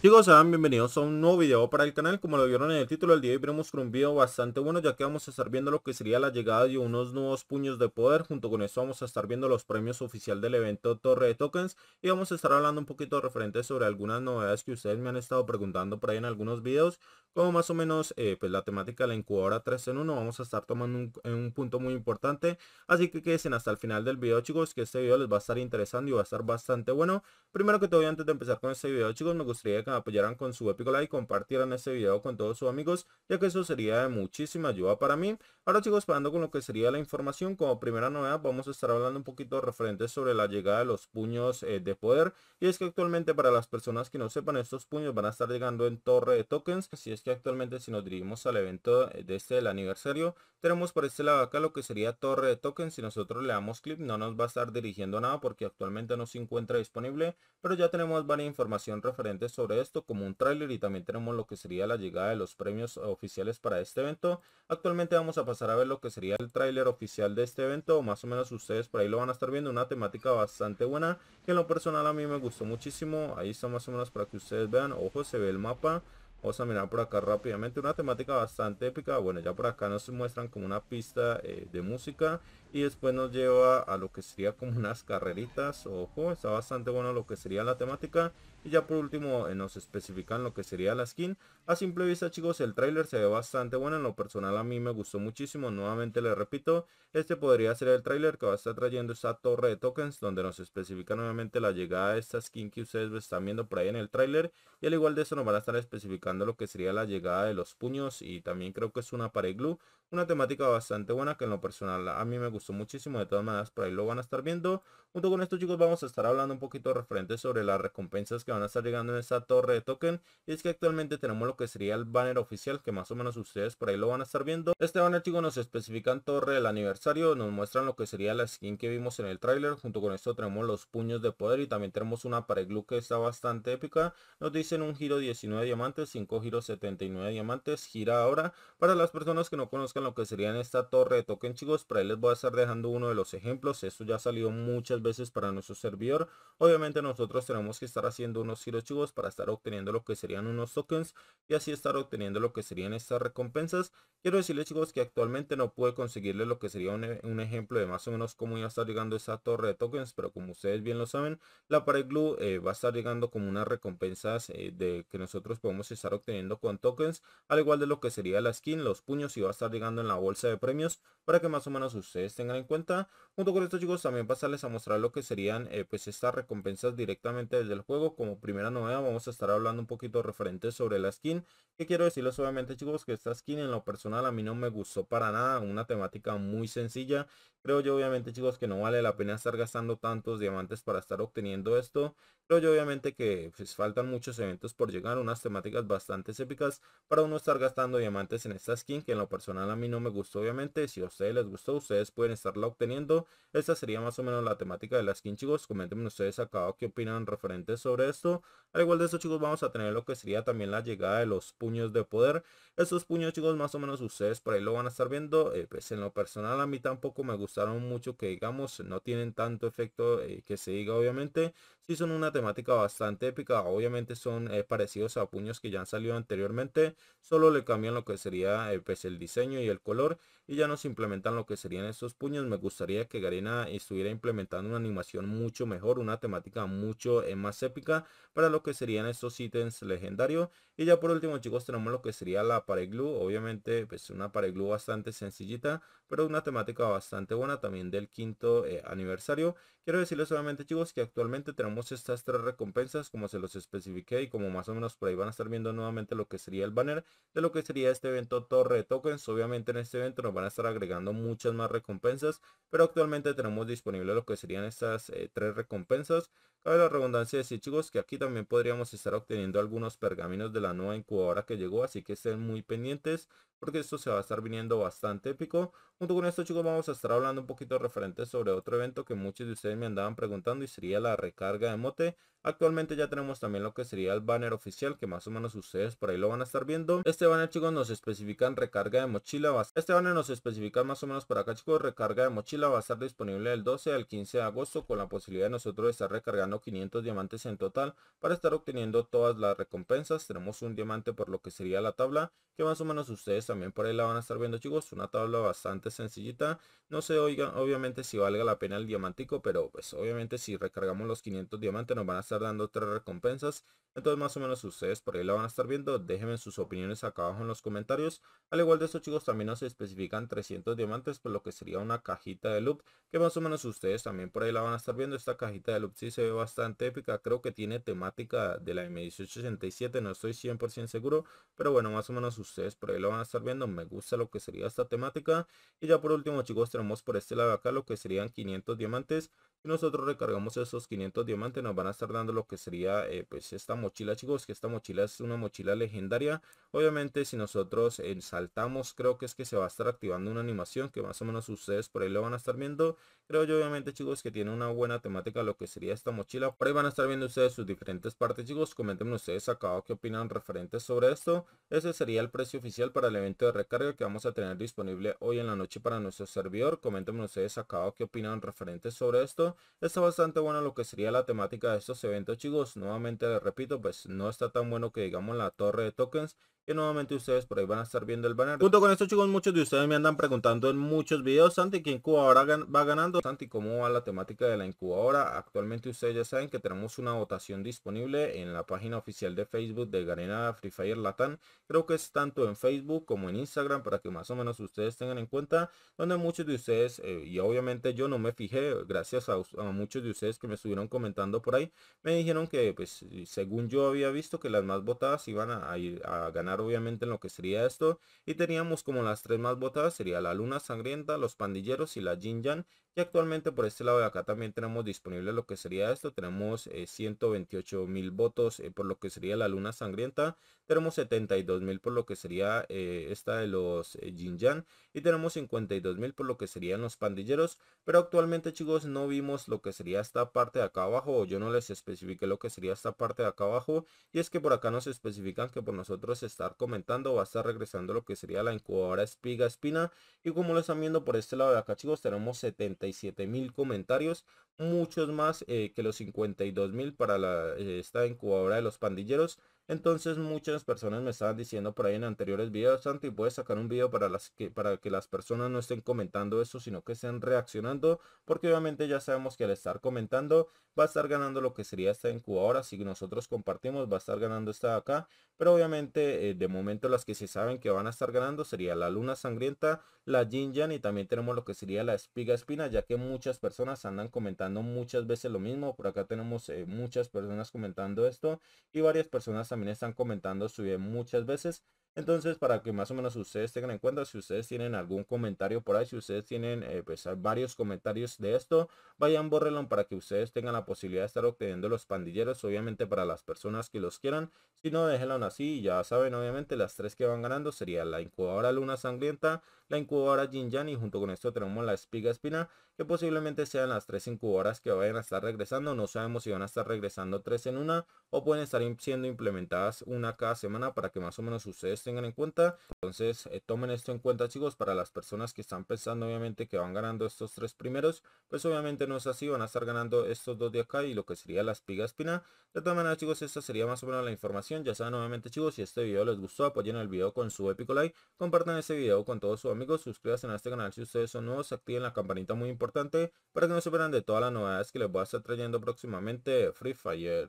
Chicos, sean bienvenidos a un nuevo video para el canal, como lo vieron en el título del día hoy veremos con un video bastante bueno ya que vamos a estar viendo lo que sería la llegada de unos nuevos puños de poder, junto con eso vamos a estar viendo los premios oficial del evento Torre de Tokens y vamos a estar hablando un poquito referente sobre algunas novedades que ustedes me han estado preguntando por ahí en algunos videos, como más o menos eh, pues la temática de la incubadora 3 en 1 vamos a estar tomando un, punto muy importante así que quédense hasta el final del video chicos que este video les va a estar interesante y va a estar bastante bueno primero que todo antes de empezar con este video chicos me gustaría que me apoyaran con su épico like y compartieran este video con todos sus amigos ya que eso sería de muchísima ayuda para mí ahora chicos pasando con lo que sería la información como primera novedad vamos a estar hablando un poquito referente sobre la llegada de los puños eh, de poder y es que actualmente para las personas que no sepan estos puños van a estar llegando en torre de tokens si es actualmente si nos dirigimos al evento eh, de este del aniversario, tenemos por este lado acá lo que sería torre de token. Si nosotros le damos clic no nos va a estar dirigiendo nada porque actualmente no se encuentra disponible, pero ya tenemos varias información referente sobre esto como un tráiler y también tenemos lo que sería la llegada de los premios oficiales para este evento. Actualmente vamos a pasar a ver lo que sería el tráiler oficial de este evento más o menos ustedes por ahí lo van a estar viendo, una temática bastante buena que en lo personal a mí me gustó muchísimo. Ahí está más o menos para que ustedes vean, ojo se ve el mapa Vamos a mirar por acá rápidamente una temática bastante épica. Bueno, ya por acá nos muestran como una pista eh, de música y después nos lleva a lo que sería como unas carreritas. Ojo, está bastante bueno lo que sería la temática y ya por último eh, nos especifican lo que sería la skin. A simple vista chicos el trailer se ve bastante bueno. En lo personal a mí me gustó muchísimo. Nuevamente le repito. Este podría ser el trailer que va a estar trayendo esta torre de tokens. Donde nos especifica nuevamente la llegada de esta skin que ustedes están viendo por ahí en el trailer. Y al igual de eso nos van a estar especificando lo que sería la llegada de los puños. Y también creo que es una pared una temática bastante buena que en lo personal a mí me gustó muchísimo. De todas maneras, por ahí lo van a estar viendo. Junto con esto, chicos, vamos a estar hablando un poquito referente sobre las recompensas que van a estar llegando en esta torre de token. Y es que actualmente tenemos lo que sería el banner oficial, que más o menos ustedes por ahí lo van a estar viendo. Este banner, chicos, nos especifican torre del aniversario. Nos muestran lo que sería la skin que vimos en el tráiler. Junto con esto tenemos los puños de poder y también tenemos una pared glue que está bastante épica. Nos dicen un giro 19 diamantes, 5 giros 79 diamantes. Gira ahora. Para las personas que no conozcan lo que serían esta torre de tokens chicos, para él les voy a estar dejando uno de los ejemplos, esto ya ha salido muchas veces para nuestro servidor, obviamente nosotros tenemos que estar haciendo unos giros chicos para estar obteniendo lo que serían unos tokens y así estar obteniendo lo que serían estas recompensas, quiero decirles chicos que actualmente no pude conseguirle lo que sería e, un, ejemplo de más o menos cómo ya está llegando esa torre de tokens, pero como ustedes bien lo saben, la pared glue eh, va a estar llegando como unas recompensas eh, de que nosotros podemos estar obteniendo con tokens, al igual de lo que sería la skin, los puños y va a estar llegando en la bolsa de premios para que más o menos ustedes tengan en cuenta. Junto con esto chicos también pasarles a mostrar lo que serían eh, pues estas recompensas directamente desde el juego. Como primera novedad vamos a estar hablando un poquito referente sobre la skin. Que quiero decirles obviamente chicos que esta skin en lo personal a mí no me gustó para nada. Una temática muy sencilla Creo yo obviamente chicos que no vale la pena estar gastando tantos diamantes para estar obteniendo esto. Creo yo obviamente que pues, faltan muchos eventos por llegar, unas temáticas bastante épicas para uno estar gastando diamantes en esta skin que en lo personal a mí no me gustó obviamente. Si a ustedes les gustó ustedes pueden estarla obteniendo. Esta sería más o menos la temática de la skin chicos. Coméntenme ustedes acá qué opinan referentes sobre esto. Al igual de eso chicos vamos a tener lo que sería también la llegada de los puños de poder. esos puños chicos más o menos ustedes por ahí lo van a estar viendo. Eh, pues en lo personal a mí tampoco me gusta mucho que digamos, no tienen tanto efecto eh, que se diga obviamente, sí son una temática bastante épica. Obviamente son eh, parecidos a puños que ya han salido anteriormente. Solo le cambian lo que sería eh, pues, el diseño y el color. Y ya nos implementan lo que serían estos puños. Me gustaría que Garena estuviera implementando una animación mucho mejor. Una temática mucho eh, más épica para lo que serían estos ítems legendarios. Y ya por último chicos tenemos lo que sería la pared glue. Obviamente pues una pared glue bastante sencillita. Pero una temática bastante buena también del quinto aniversario. Quiero decirles solamente chicos que actualmente tenemos estas tres recompensas como se los especifiqué y como más o menos por ahí van a estar viendo nuevamente lo que sería el banner de lo que sería este evento Torre de Tokens. Obviamente en este evento nos van a estar agregando muchas más recompensas pero actualmente tenemos disponible lo que serían estas eh, tres recompensas Cabe la redundancia decir chicos que aquí también podríamos estar obteniendo algunos pergaminos de la nueva incubadora que llegó, así que estén muy pendientes porque esto se va a estar viniendo bastante épico. Junto con esto chicos vamos a estar hablando un poquito referente sobre otro evento que muchos de ustedes me andaban preguntando y sería la recarga de mote. Actualmente ya tenemos también lo que sería el banner oficial que más o menos ustedes por ahí lo van a estar viendo. Este banner chicos nos especifican recarga de mochila. Este banner nos especifica más o menos por acá chicos recarga de mochila va a estar disponible del 12 al 15 de agosto con la posibilidad de nosotros estar recargando 500 diamantes en total. Para estar obteniendo todas las recompensas tenemos un diamante por lo que sería la tabla, que más o menos ustedes también por ahí la van a estar viendo chicos, una tabla bastante sencillita. No se oigan, obviamente si valga la pena el diamantico, pero pues obviamente si recargamos los 500 diamantes nos van a estar dando tres recompensas. Entonces más o menos ustedes por ahí la van a estar viendo, déjenme sus opiniones acá abajo en los comentarios. Al igual de estos chicos también nos especifican 300 diamantes por lo que sería una cajita de loop, que más o menos ustedes también por ahí la van a estar viendo. Esta cajita de loop si se ve bastante épica. Creo que tiene temática de la M1887, no estoy 100% seguro. Pero bueno, más o menos ustedes por ahí lo van a estar viendo. Me gusta lo que sería esta temática. Y ya por último, chicos, tenemos por este lado acá lo que serían 500 diamantes. Si nosotros recargamos esos 500 diamantes nos van a estar dando lo que sería eh, pues esta mochila chicos que esta mochila es una mochila legendaria obviamente si nosotros eh, saltamos creo que es que se va a estar activando una animación que más o menos ustedes por ahí lo van a estar viendo creo yo obviamente chicos que tiene una buena temática lo que sería esta mochila por ahí van a estar viendo ustedes sus diferentes partes chicos comenten ustedes acá qué opinan referentes sobre esto ese sería el precio oficial para el evento de recarga que vamos a tener disponible hoy en la noche para nuestro servidor comenten ustedes acá qué opinan referentes sobre esto está bastante bueno lo que sería la temática de estos eventos chicos nuevamente les repito pues no está tan bueno que digamos la torre de tokens y nuevamente ustedes por ahí van a estar viendo el banner. Junto con esto chicos, muchos de ustedes me andan preguntando en muchos videos, Santi, ¿qué incubadora va ganando? Santi, ¿cómo va la temática de la incubadora? Actualmente ustedes ya saben que tenemos una votación disponible en la página oficial de Facebook de Garena Free Fire Latam. Creo que es tanto en Facebook como en Instagram para que más o menos ustedes tengan en cuenta, donde muchos de ustedes, eh, y obviamente yo no me fijé, gracias a, muchos de ustedes que me estuvieron comentando por ahí, me dijeron que pues según yo había visto que las más votadas iban a ir a ganar obviamente en lo que sería esto. Y teníamos como las tres más votadas sería la Luna Sangrienta, los Pandilleros y la Jinjan y actualmente por este lado de acá también tenemos disponible lo que sería esto. Tenemos 128 eh, mil votos eh, por lo que sería la luna sangrienta. Tenemos 72 mil por lo que sería eh, esta de los Jinjan. Y tenemos 52 mil por lo que serían los pandilleros. Pero actualmente chicos no vimos lo que sería esta parte de acá abajo. yo no les especifique lo que sería esta parte de acá abajo. Y es que por acá nos especifican que por nosotros estar comentando va a estar regresando lo que sería la incubadora espiga espina. Y como lo están viendo por este lado de acá chicos tenemos 70 7000 comentarios muchos más eh, que los 52 mil para la, eh, esta incubadora de los pandilleros. Entonces muchas personas me estaban diciendo por ahí en anteriores videos, Santi, puedes sacar un video para, las que, para que las personas no estén comentando eso, sino que estén reaccionando, porque obviamente ya sabemos que al estar comentando va a estar ganando lo que sería esta incubadora, si nosotros compartimos va a estar ganando esta de acá, pero obviamente eh, de momento las que se saben que van a estar ganando sería la luna sangrienta, la Jinjan y también tenemos lo que sería la espiga espina, ya que muchas personas andan comentando muchas veces lo mismo. Por acá tenemos eh, muchas personas comentando esto y varias personas también están comentando su bien muchas veces. Entonces, para que más o menos ustedes tengan en cuenta, si ustedes tienen algún comentario por ahí, si ustedes tienen eh, pues, varios comentarios de esto, vayan borrelo para que ustedes tengan la posibilidad de estar obteniendo los pandilleros, obviamente para las personas que los quieran. Si no, déjenlo así, ya saben, obviamente las tres que van ganando sería la incubadora luna sangrienta, la incubadora Jinjan y junto con esto tenemos la espiga espina que posiblemente sean las tres incubadoras que vayan a estar regresando. No sabemos si van a estar regresando tres en una o pueden estar siendo implementadas una cada semana para que más o menos ustedes tengan en cuenta. Entonces eh, tomen esto en cuenta chicos para las personas que están pensando obviamente que van ganando estos tres primeros. Pues obviamente no es así, van a estar ganando estos dos de acá y lo que sería la espiga espina De todas maneras chicos esta sería más o menos la información. Ya saben obviamente chicos si este video les gustó apoyen el video con su épico like. Compartan este video con todos sus amigos amigos, suscríbanse a este canal si ustedes son nuevos, activen la campanita muy importante para que no se pierdan de todas las novedades que les voy a estar trayendo próximamente Free Fire.